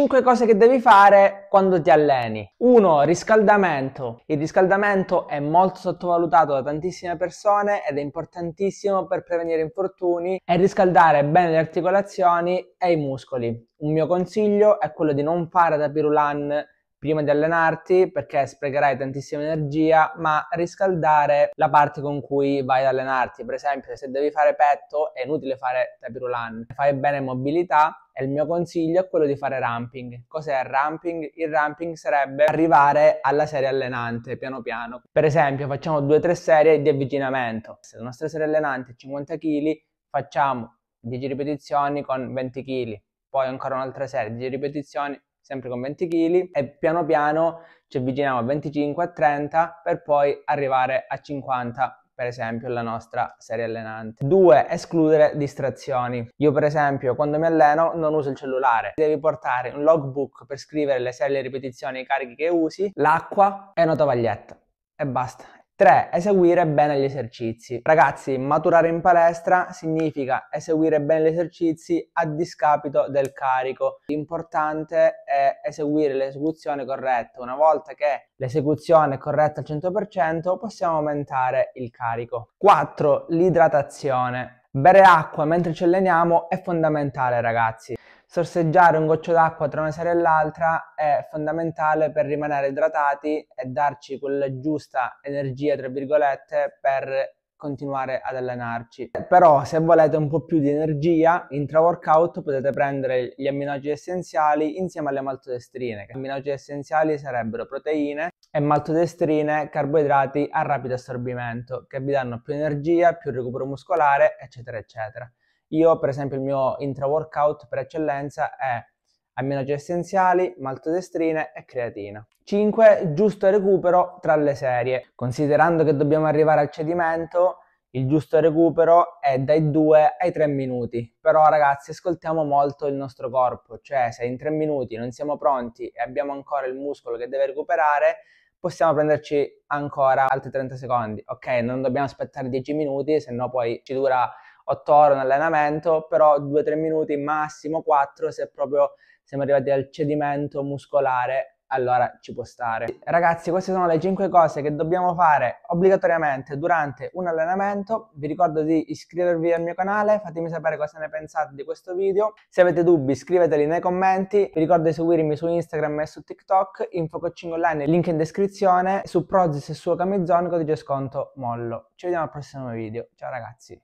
5 cose che devi fare quando ti alleni. 1. Riscaldamento. Il riscaldamento è molto sottovalutato da tantissime persone ed è importantissimo per prevenire infortuni e riscaldare bene le articolazioni e i muscoli. Un mio consiglio è quello di non fare da pirulan prima di allenarti perché sprecherai tantissima energia, ma riscaldare la parte con cui vai ad allenarti. Per esempio, se devi fare petto è inutile fare tapirulan. Fai bene mobilità e il mio consiglio è quello di fare ramping. Cos'è il ramping? Il ramping sarebbe arrivare alla serie allenante piano piano. Per esempio, facciamo due o tre serie di avvicinamento. Se la nostra serie allenante è 50 kg, facciamo 10 ripetizioni con 20 kg, poi ancora un'altra serie, di ripetizioni, sempre con 20 kg e piano piano ci avviciniamo a 25 a 30 per poi arrivare a 50 per esempio la nostra serie allenante. 2. Escludere distrazioni. Io per esempio quando mi alleno non uso il cellulare, devi portare un logbook per scrivere le serie, le ripetizioni, i carichi che usi, l'acqua e una tovaglietta e basta. 3. Eseguire bene gli esercizi. Ragazzi, maturare in palestra significa eseguire bene gli esercizi a discapito del carico. L'importante è eseguire l'esecuzione corretta. Una volta che l'esecuzione è corretta al 100%, possiamo aumentare il carico. 4. L'idratazione. Bere acqua mentre ci alleniamo è fondamentale ragazzi. Sorseggiare un goccio d'acqua tra una serie e l'altra è fondamentale per rimanere idratati e darci quella giusta energia, tra virgolette, per continuare ad allenarci. Però se volete un po' più di energia, intra-workout potete prendere gli aminoacidi essenziali insieme alle maltodestrine. Gli aminoacidi essenziali sarebbero proteine, e maltodestrine, carboidrati a rapido assorbimento, che vi danno più energia, più recupero muscolare, eccetera, eccetera. Io, per esempio, il mio intra-workout per eccellenza è aminoacidi essenziali, maltodestrine e creatina. 5. Giusto recupero tra le serie. Considerando che dobbiamo arrivare al cedimento, il giusto recupero è dai 2 ai 3 minuti. Però ragazzi, ascoltiamo molto il nostro corpo, cioè se in 3 minuti non siamo pronti e abbiamo ancora il muscolo che deve recuperare, possiamo prenderci ancora altri 30 secondi. Ok, non dobbiamo aspettare 10 minuti, se no poi ci dura 8 ore un allenamento, però 2-3 minuti, massimo 4 se proprio siamo arrivati al cedimento muscolare allora ci può stare. Ragazzi, queste sono le 5 cose che dobbiamo fare obbligatoriamente durante un allenamento. Vi ricordo di iscrivervi al mio canale, fatemi sapere cosa ne pensate di questo video. Se avete dubbi scriveteli nei commenti. Vi ricordo di seguirmi su Instagram e su TikTok, InfoCoaching Online, link in descrizione. Su Prozis e su Camizon, codice sconto mollo. Ci vediamo al prossimo video. Ciao ragazzi.